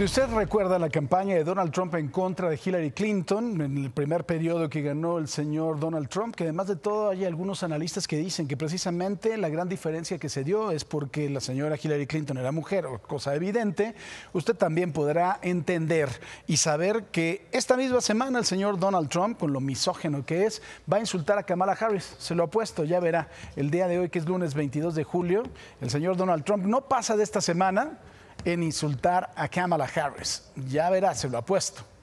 Si usted recuerda la campaña de Donald Trump en contra de Hillary Clinton, en el primer periodo que ganó el señor Donald Trump, que además de todo hay algunos analistas que dicen que precisamente la gran diferencia que se dio es porque la señora Hillary Clinton era mujer, cosa evidente, usted también podrá entender y saber que esta misma semana el señor Donald Trump, con lo misógeno que es, va a insultar a Kamala Harris, se lo ha puesto, ya verá, el día de hoy que es lunes 22 de julio, el señor Donald Trump no pasa de esta semana, en insultar a Kamala Harris. Ya verás, se lo apuesto.